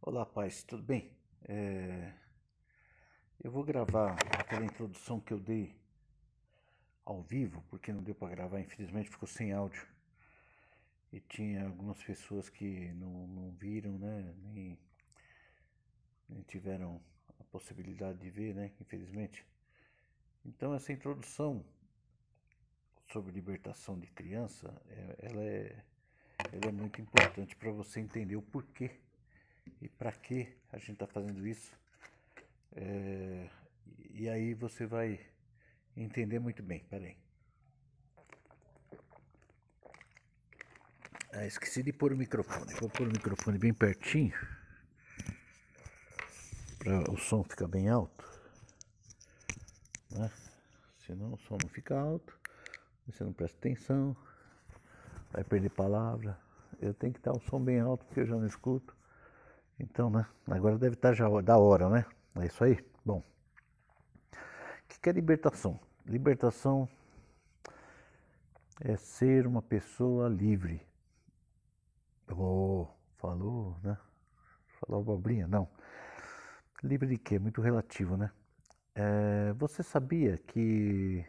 Olá, paz, tudo bem? É... Eu vou gravar aquela introdução que eu dei ao vivo, porque não deu para gravar, infelizmente ficou sem áudio. E tinha algumas pessoas que não, não viram, né? Nem, nem tiveram a possibilidade de ver, né? Infelizmente. Então, essa introdução sobre libertação de criança, é, ela é, ela é muito importante para você entender o porquê e para que a gente está fazendo isso. É, e aí você vai entender muito bem. Peraí. Ah, esqueci de pôr o microfone. Vou pôr o microfone bem pertinho para o som ficar bem alto. Né? Senão o som não fica alto, você não presta atenção, vai perder palavra. Eu tenho que estar o som bem alto porque eu já não escuto. Então, né? Agora deve estar tá já da hora, né? É isso aí? Bom. O que, é libertação? Libertação é ser uma pessoa livre. Oh, falou, né? Falou abobrinha? Não. Livre de quê? Muito relativo, né? É, você sabia que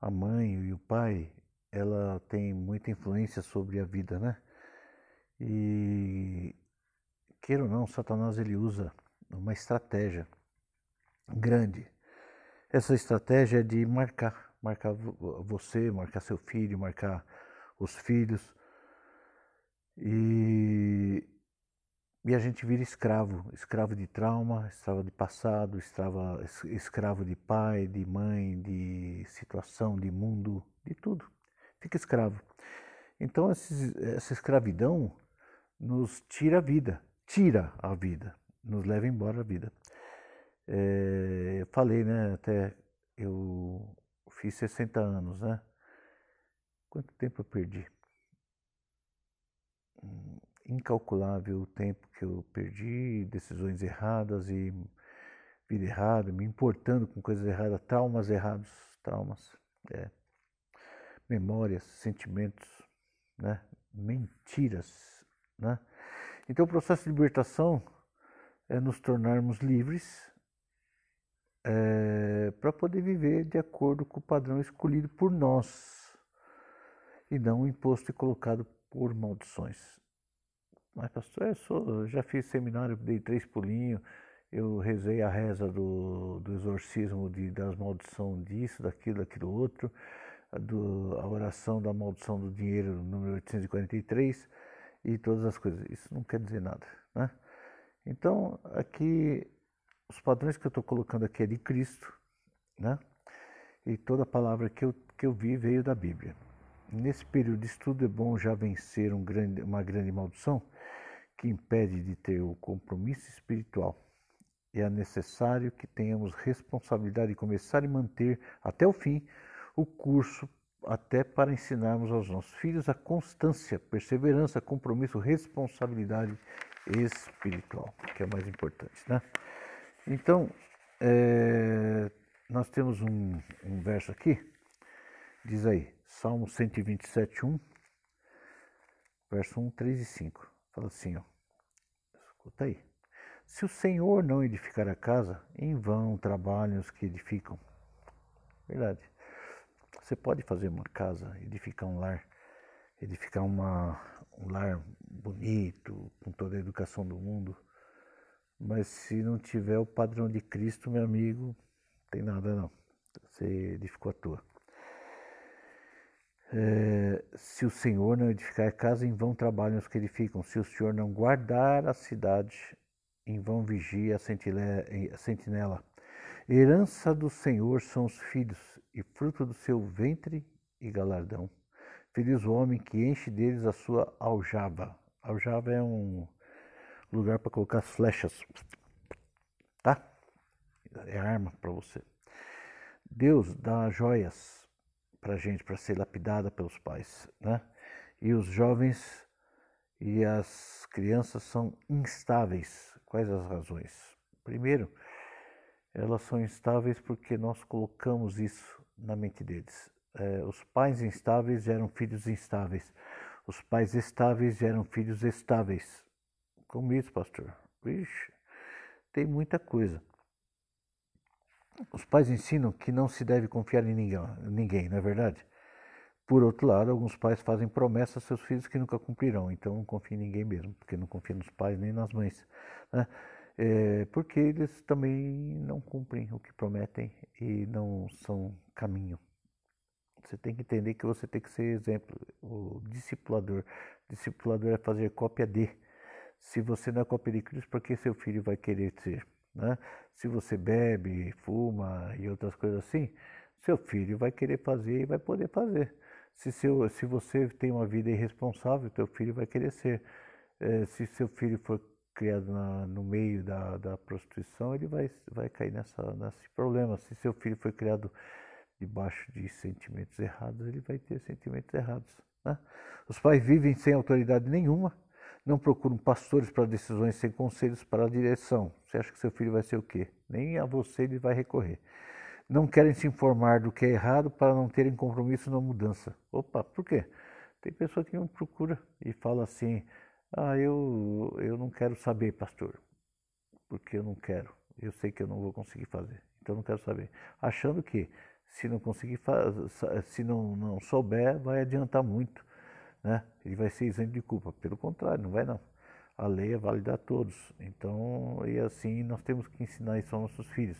a mãe e o pai, ela tem muita influência sobre a vida, né? E queira ou não, Satanás ele usa uma estratégia grande. Essa estratégia é de marcar, marcar você, marcar seu filho, marcar os filhos. E, e a gente vira escravo, escravo de trauma, escravo de passado, escravo, escravo de pai, de mãe, de situação, de mundo, de tudo. Fica escravo. Então esses, essa escravidão nos tira a vida tira a vida, nos leva embora a vida. É, eu falei, né? Até eu fiz 60 anos, né? Quanto tempo eu perdi? Hum, incalculável o tempo que eu perdi, decisões erradas e vida errada, me importando com coisas erradas, traumas errados, traumas, é, memórias, sentimentos, né? mentiras, né? Então, o processo de libertação é nos tornarmos livres é, para poder viver de acordo com o padrão escolhido por nós e não imposto e colocado por maldições. Mas, pastor, eu, sou, eu já fiz seminário, dei três pulinhos, eu rezei a reza do, do exorcismo de, das maldições disso, daquilo, daquilo outro, do, a oração da maldição do dinheiro, número 843 e todas as coisas. Isso não quer dizer nada, né? Então, aqui, os padrões que eu estou colocando aqui é de Cristo, né? E toda palavra que eu, que eu vi veio da Bíblia. Nesse período de estudo é bom já vencer um grande, uma grande maldição que impede de ter o compromisso espiritual. E é necessário que tenhamos responsabilidade de começar e manter até o fim o curso até para ensinarmos aos nossos filhos a constância, perseverança, compromisso, responsabilidade espiritual, que é o mais importante, né? Então, é, nós temos um, um, verso aqui, diz aí, Salmo 127, 1, verso 1, 3 e 5. Fala assim, ó, escuta aí. Se o Senhor não edificar a casa, em vão trabalham os que edificam. Verdade. Você pode fazer uma casa, edificar um lar, edificar uma, um lar bonito, com toda a educação do mundo, mas se não tiver o padrão de Cristo, meu amigo, tem nada não. Você edificou a tua. É, se o Senhor não edificar a casa, em vão trabalham os que edificam. Se o Senhor não guardar a cidade, em vão vigia a sentinela. Herança do Senhor são os filhos, e fruto do seu ventre e galardão. Feliz o homem que enche deles a sua aljava. Aljava é um lugar para colocar as flechas, tá? É arma para você. Deus dá joias para gente para ser lapidada pelos pais, né? E os jovens e as crianças são instáveis. Quais as razões? Primeiro, elas são instáveis porque nós colocamos isso na mente deles. É, os pais instáveis geram filhos instáveis. Os pais estáveis geram filhos estáveis. Como isso, pastor? Vixe, tem muita coisa. Os pais ensinam que não se deve confiar em ninguém, ninguém não é verdade? Por outro lado, alguns pais fazem promessas a seus filhos que nunca cumprirão, então não confia em ninguém mesmo, porque não confia nos pais nem nas mães. Né? é, porque eles também não cumprem o que prometem e não são caminho. Você tem que entender que você tem que ser exemplo, o discipulador. Discipulador é fazer cópia de. Se você não é cópia de Cristo, por que seu filho vai querer ser? Né? Se você bebe, fuma e outras coisas assim, seu filho vai querer fazer e vai poder fazer. Se, seu, se você tem uma vida irresponsável, seu filho vai querer ser. É, se seu filho for criado na, no meio da, da prostituição, ele vai, vai cair nessa, nesse problema. Se seu filho foi criado debaixo de sentimentos errados, ele vai ter sentimentos errados. Né? Os pais vivem sem autoridade nenhuma, não procuram pastores para decisões, sem conselhos para a direção. Você acha que seu filho vai ser o quê? Nem a você ele vai recorrer. Não querem se informar do que é errado para não terem compromisso na mudança. Opa, por quê? Tem pessoa que não procura e fala assim: ah, eu, eu não quero saber, pastor, porque eu não quero. Eu sei que eu não vou conseguir fazer, então eu não quero saber. Achando que se não conseguir fazer, se não, não souber, vai adiantar muito, né? Ele vai ser isento de culpa. Pelo contrário, não vai não. A lei é válida a todos. Então, e assim nós temos que ensinar isso aos nossos filhos.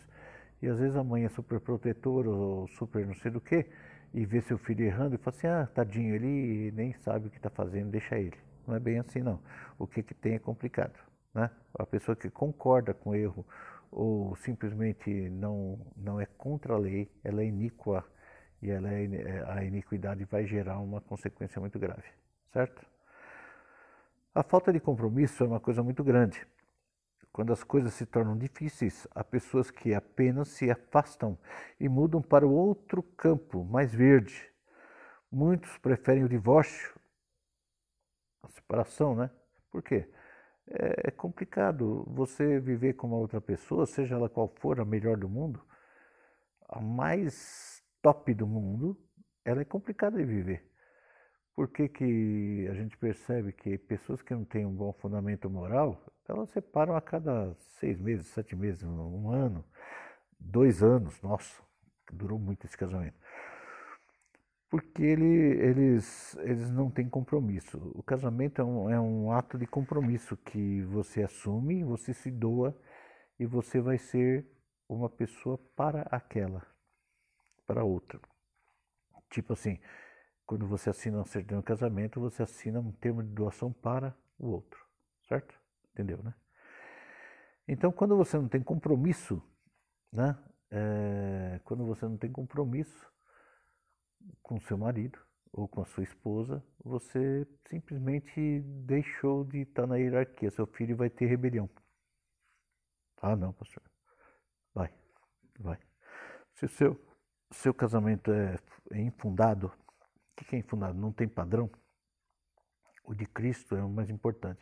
E às vezes a mãe é super protetora ou super não sei do que e vê seu filho errando e fala assim: ah, tadinho, ele nem sabe o que está fazendo, deixa ele não é bem assim não. O que, que tem é complicado. Né? A pessoa que concorda com o erro ou simplesmente não, não é contra a lei, ela é iníqua e ela é, a iniquidade vai gerar uma consequência muito grave, certo? A falta de compromisso é uma coisa muito grande. Quando as coisas se tornam difíceis, há pessoas que apenas se afastam e mudam para outro campo mais verde. Muitos preferem o divórcio a separação, né? Por quê? É, é complicado você viver com uma outra pessoa, seja ela qual for, a melhor do mundo, a mais top do mundo, ela é complicada de viver. Por que, que a gente percebe que pessoas que não têm um bom fundamento moral, elas separam a cada seis meses, sete meses, um ano, dois anos, nossa, durou muito esse casamento porque ele, eles, eles não têm compromisso. O casamento é um, é um ato de compromisso que você assume, você se doa e você vai ser uma pessoa para aquela, para outra. Tipo assim, quando você assina um certidão de casamento, você assina um termo de doação para o outro, certo? Entendeu, né? Então, quando você não tem compromisso, né? É, quando você não tem compromisso, com seu marido ou com a sua esposa, você simplesmente deixou de estar na hierarquia. Seu filho vai ter rebelião. Ah, não, pastor. Vai, vai. Se o seu, seu casamento é, é infundado, o que é infundado? Não tem padrão? O de Cristo é o mais importante.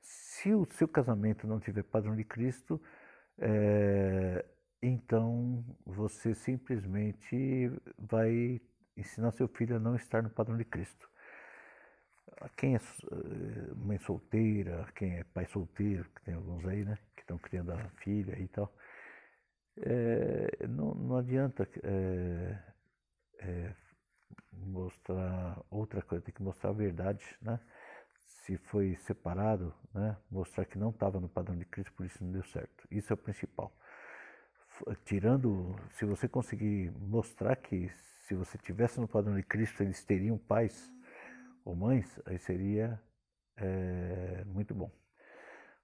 Se o seu casamento não tiver padrão de Cristo, é, então você simplesmente vai ensinar seu filho a não estar no padrão de Cristo. Quem é eh, mãe solteira, quem é pai solteiro, que tem alguns aí, né, que estão criando a filha e tal, é, não, não, adianta é, é, mostrar outra coisa, tem que mostrar a verdade, né? Se foi separado, né? Mostrar que não estava no padrão de Cristo, por isso não deu certo. Isso é o principal. Tirando, se você conseguir mostrar que se você tivesse no padrão de Cristo, eles teriam pais ou mães, aí seria é, muito bom.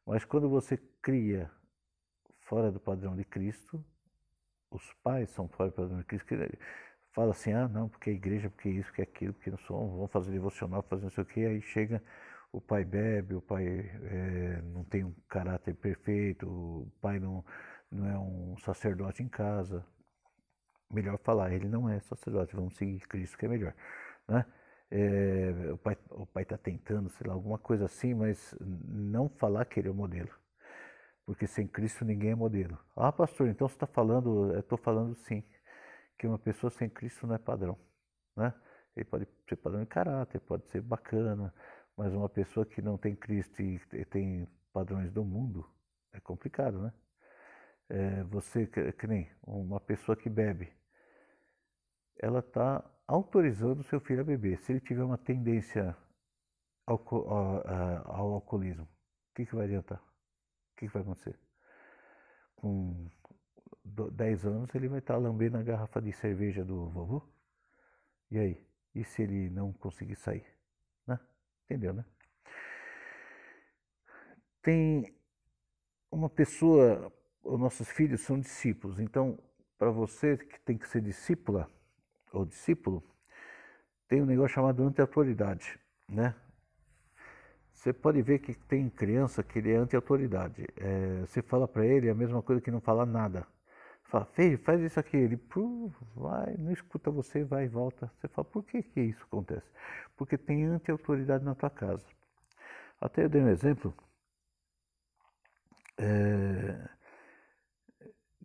Mas quando você cria fora do padrão de Cristo, os pais são fora do padrão de Cristo, fala assim, ah não, porque a é igreja, porque é isso, porque é aquilo, porque não são, vão fazer devocional, fazer não sei o que, aí chega o pai bebe, o pai é, não tem um caráter perfeito, o pai não, não é um sacerdote em casa, melhor falar, ele não é sacerdote, vamos seguir Cristo que é melhor. Né? É, o pai o pai está tentando, sei lá, alguma coisa assim, mas não falar que ele é o modelo. Porque sem Cristo ninguém é modelo. Ah, pastor, então você está falando, estou falando sim, que uma pessoa sem Cristo não é padrão. Né? Ele pode ser padrão de caráter, pode ser bacana, mas uma pessoa que não tem Cristo e tem padrões do mundo, é complicado, né? é, você, que nem uma pessoa que bebe, ela está autorizando o seu filho a beber. Se ele tiver uma tendência ao, ao, ao alcoolismo, o que, que vai adiantar? O que, que vai acontecer? Com 10 anos ele vai estar tá lambendo a garrafa de cerveja do vovô? E aí? E se ele não conseguir sair? Né? Entendeu, né? Tem uma pessoa os nossos filhos são discípulos. Então, para você que tem que ser discípula ou discípulo, tem um negócio chamado anti-autoridade, né? Você pode ver que tem criança que ele é anti-autoridade. É, você fala para ele a mesma coisa que não falar nada. fala, filho, faz isso aqui. Ele vai, não escuta você, vai e volta. Você fala, por que, que isso acontece? Porque tem anti-autoridade na tua casa. Até eu dei um exemplo. É,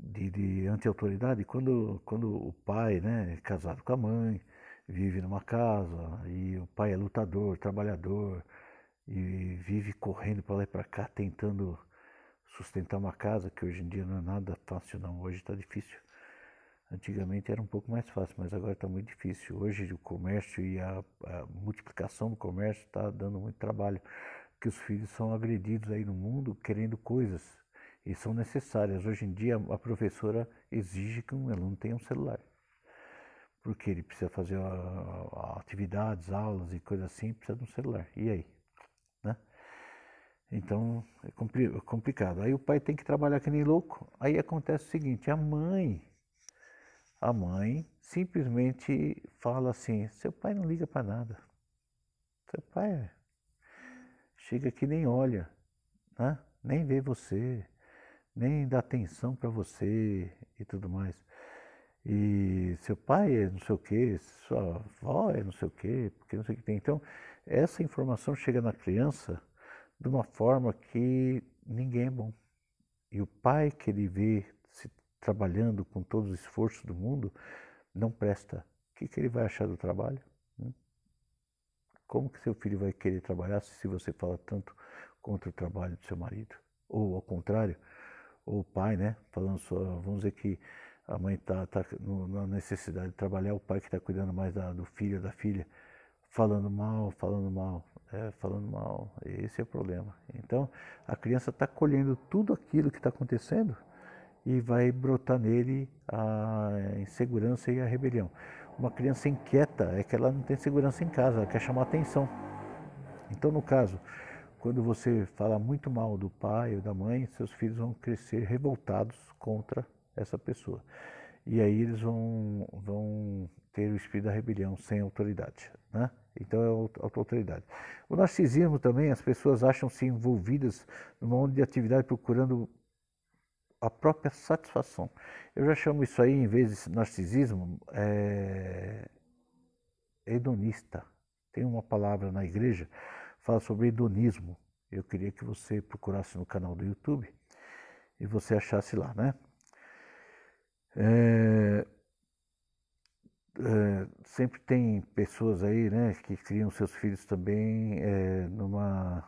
de, de anti-autoridade, quando, quando o pai, né, é casado com a mãe, vive numa casa e o pai é lutador, trabalhador e vive correndo para lá e para cá tentando sustentar uma casa que hoje em dia não é nada fácil não, hoje está difícil. Antigamente era um pouco mais fácil, mas agora está muito difícil. Hoje o comércio e a, a multiplicação do comércio está dando muito trabalho, que os filhos são agredidos aí no mundo querendo coisas e são necessárias. Hoje em dia, a professora exige que um aluno tenha um celular, porque ele precisa fazer a, ah, a, ah, atividades, aulas e coisas assim, precisa de um celular. E aí? Né? Então, é, é complicado. Aí o pai tem que trabalhar que nem louco. Aí acontece o seguinte, a mãe, a mãe simplesmente fala assim, seu pai não liga para nada. Seu pai é, chega aqui nem olha, né? nem vê você nem dá atenção para você e tudo mais. E seu pai é não sei o que, sua avó é não sei o que, porque não sei o que tem. Então, essa informação chega na criança de uma forma que ninguém é bom. E o pai que ele vê se trabalhando com todo o esforço do mundo não presta. O que, que ele vai achar do trabalho? Né? Como que seu filho vai querer trabalhar se você fala tanto contra o trabalho do seu marido? Ou ao contrário, o pai, né? Falando só, vamos dizer que a mãe está tá, tá na necessidade de trabalhar, o pai que está cuidando mais da, do filho, da filha, falando mal, falando mal, é, falando mal. Esse é o problema. Então, a criança está colhendo tudo aquilo que está acontecendo e vai brotar nele a insegurança e a rebelião. Uma criança inquieta é que ela não tem segurança em casa, ela quer chamar atenção. Então, no caso, quando você fala muito mal do pai ou da mãe, seus filhos vão crescer revoltados contra essa pessoa. E aí eles vão, vão ter o espírito da rebelião sem autoridade. Né? Então é autoridade O narcisismo também, as pessoas acham-se envolvidas numa onda de atividade procurando a própria satisfação. Eu já chamo isso aí, em vez de narcisismo, é... hedonista. Tem uma palavra na igreja fala sobre hedonismo. Eu queria que você procurasse no canal do YouTube e você achasse lá, né? É, é, sempre tem pessoas aí, né, que criam seus filhos também é, numa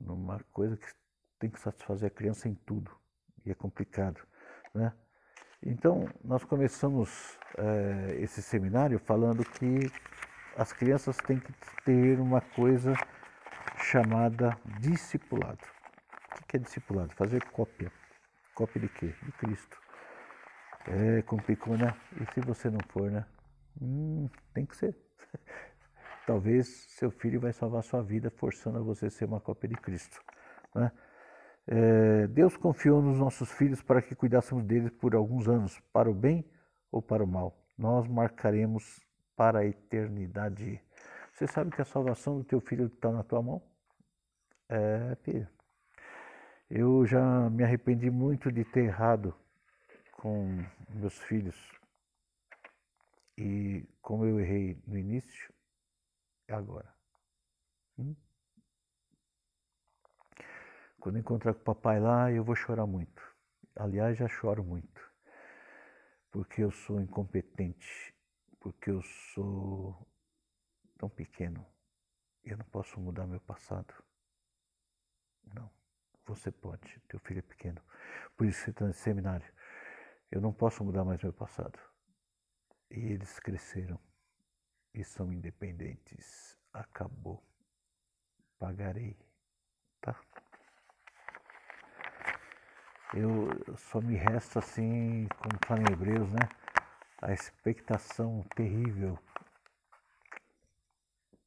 numa coisa que tem que satisfazer a criança em tudo e é complicado, né? Então nós começamos é, esse seminário falando que as crianças têm que ter uma coisa chamada discipulado. O que é discipulado? Fazer cópia. Cópia de quê? De Cristo. É, complicou, né? E se você não for, né? Hum, tem que ser. Talvez seu filho vai salvar sua vida forçando a você a ser uma cópia de Cristo. Né? É, Deus confiou nos nossos filhos para que cuidássemos deles por alguns anos, para o bem ou para o mal. Nós marcaremos para a eternidade. Você sabe que a salvação do teu filho está na tua mão? É, filho. Eu já me arrependi muito de ter errado com meus filhos. E como eu errei no início, é agora. Hum? Quando encontrar com o papai lá, eu vou chorar muito. Aliás, já choro muito. Porque eu sou incompetente porque eu sou tão pequeno. Eu não posso mudar meu passado. Não, você pode, teu filho é pequeno. Por isso você está nesse seminário. Eu não posso mudar mais meu passado. E eles cresceram e são independentes. Acabou. Pagarei, tá? Eu só me resta assim, como fala em hebreus, né? a expectação terrível.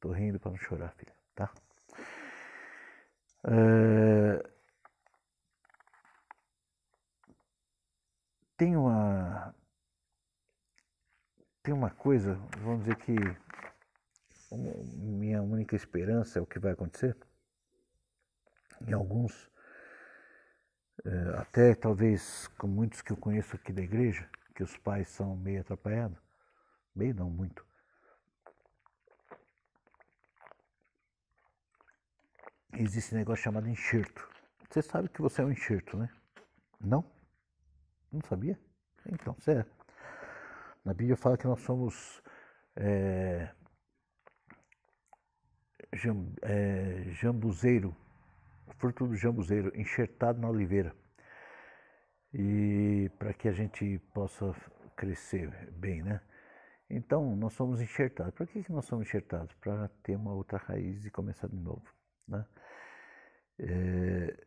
Tô rindo para não chorar, filho, tá? É... Tem uma tem uma coisa, vamos dizer que minha única esperança é o que vai acontecer. Em alguns, eh, até talvez com muitos que eu conheço aqui da igreja, que os pais são meio atrapalhados, meio não muito. Existe um negócio chamado enxerto. Você sabe que você é um enxerto, né? Não? Não sabia? Então, você é. Na Bíblia fala que nós somos é, jam, é, jambuzeiro, fruto do jambuzeiro, enxertado na oliveira e para que a gente possa crescer bem, né? Então, nós somos enxertados. Para que, nós somos enxertados? Para ter uma outra raiz e começar de novo, né? É,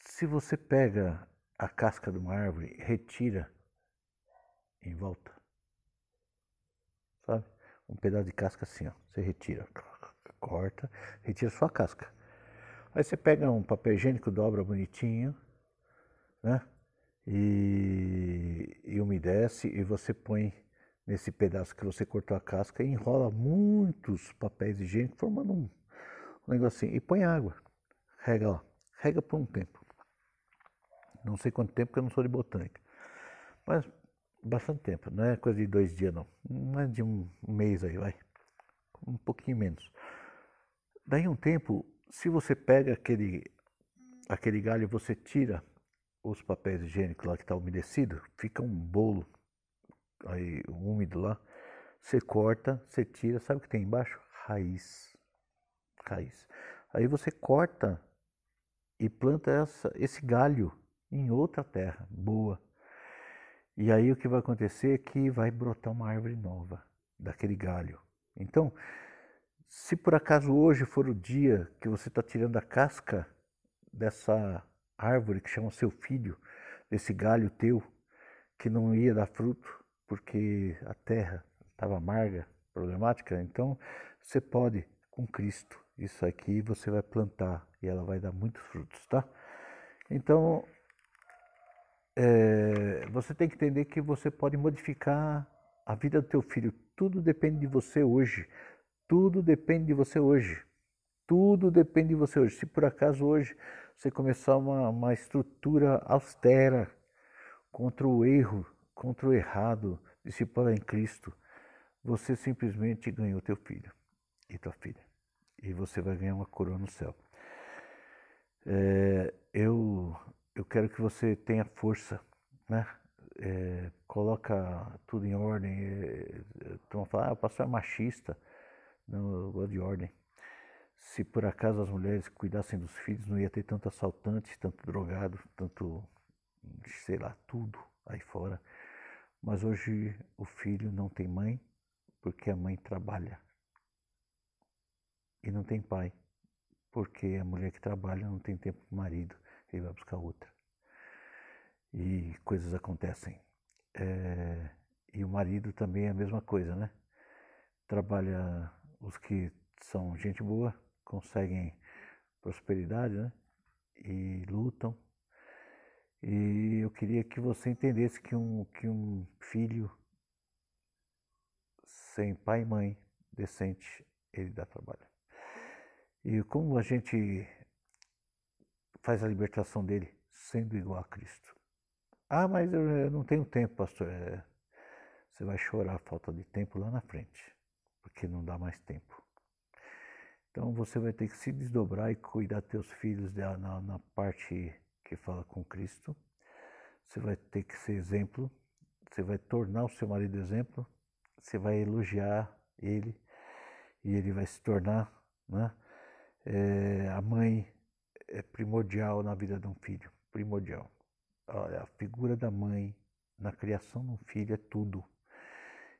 se você pega a casca de uma árvore, retira em volta, sabe? Um pedaço de casca assim, ó. Você retira, corta, retira sua casca. Aí você pega um papel higiênico, dobra bonitinho, né? e, e umedece e você põe nesse pedaço que você cortou a casca e enrola muitos papéis higiênicos formando um, um negocinho assim, e põe água. Rega lá, rega por um tempo. Não sei quanto tempo que eu não sou de botânica, mas bastante tempo, não é coisa de dois dias não, mais de um mês aí vai, um pouquinho menos. Daí um tempo, se você pega aquele aquele galho, você tira os papéis higiênicos lá que está umedecido, fica um bolo aí úmido lá. Você corta, você tira, sabe o que tem embaixo? Raiz. Raiz. Aí você corta e planta essa, esse galho em outra terra boa. E aí o que vai acontecer é que vai brotar uma árvore nova daquele galho. Então, se por acaso hoje for o dia que você está tirando a casca dessa árvore que chama seu filho, desse galho teu que não ia dar fruto porque a terra estava amarga, problemática. Então você pode com Cristo. Isso aqui você vai plantar e ela vai dar muitos frutos, tá? Então é, você tem que entender que você pode modificar a vida do teu filho. Tudo depende de você hoje. Tudo depende de você hoje. Tudo depende de você hoje. Se por acaso hoje você começar uma, uma estrutura austera contra o erro, contra o errado, discipular em Cristo, você simplesmente ganhou teu filho e tua filha. E você vai ganhar uma coroa no céu. É, eu, eu quero que você tenha força, né? É, coloca tudo em ordem. É, é, é tu não fala, ah, o pastor é machista. Não, eu gosto de ordem se por acaso as mulheres cuidassem dos filhos, não ia ter tanto assaltante, tanto drogado, tanto, sei lá, tudo aí fora. Mas hoje o filho não tem mãe porque a mãe trabalha. E não tem pai porque a mulher que trabalha não tem tempo para o marido, ele vai buscar outra. E coisas acontecem. É... E o marido também é a mesma coisa, né? Trabalha os que são gente boa, conseguem prosperidade, né? E lutam. E eu queria que você entendesse que um, que um filho sem pai e mãe decente, ele dá trabalho. E como a gente faz a libertação dele sendo igual a Cristo? Ah, mas eu não tenho tempo, pastor. É, você vai chorar a falta de tempo lá na frente, porque não dá mais tempo. Então você vai ter que se desdobrar e cuidar teus filhos na, na parte que fala com Cristo. Você vai ter que ser exemplo. Você vai tornar o seu marido exemplo. Você vai elogiar ele e ele vai se tornar, né? É, a mãe é primordial na vida de um filho, primordial. Olha, a figura da mãe na criação de um filho é tudo.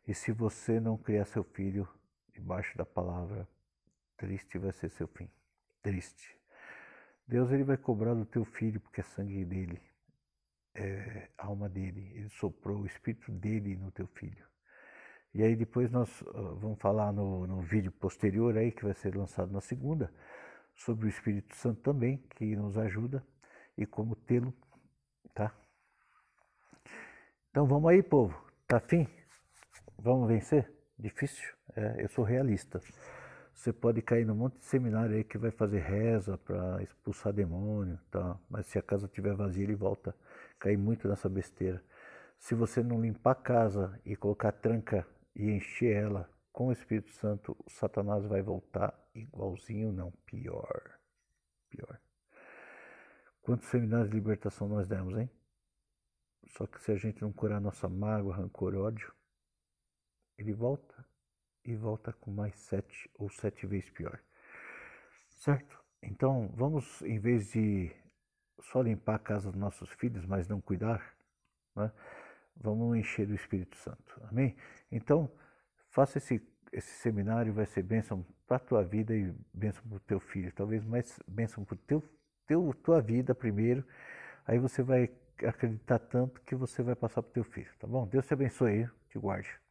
E se você não criar seu filho debaixo da palavra, Triste vai ser seu fim. Triste. Deus ele vai cobrar do teu filho, porque é sangue dele, é alma dele. Ele soprou o espírito dele no teu filho. E aí depois nós ah, vamos falar no, no vídeo posterior aí, que vai ser lançado na segunda, sobre o Espírito Santo também, que nos ajuda e como tê-lo, tá? Então vamos aí, povo. Tá fim? Vamos vencer? Difícil? É, eu sou realista. Você pode cair num monte de seminário aí que vai fazer reza para expulsar demônio, tá? Mas se a casa estiver vazia, ele volta cair muito nessa besteira. Se você não limpar a casa e colocar tranca e encher ela com o Espírito Santo, o Satanás vai voltar igualzinho, não, pior. Pior. Quantos seminários de libertação nós demos, hein? Só que se a gente não curar nossa mágoa, rancor, ódio, ele volta e volta com mais sete ou sete vezes pior. Certo? Então, vamos, em vez de só limpar a casa dos nossos filhos, mas não cuidar, né? vamos encher o Espírito Santo. Amém? Então, faça esse, esse seminário, vai ser bênção para a tua vida e bênção para o teu filho. Talvez mais bênção para teu, teu tua vida primeiro. Aí você vai acreditar tanto que você vai passar para o teu filho, tá bom? Deus te abençoe, te guarde.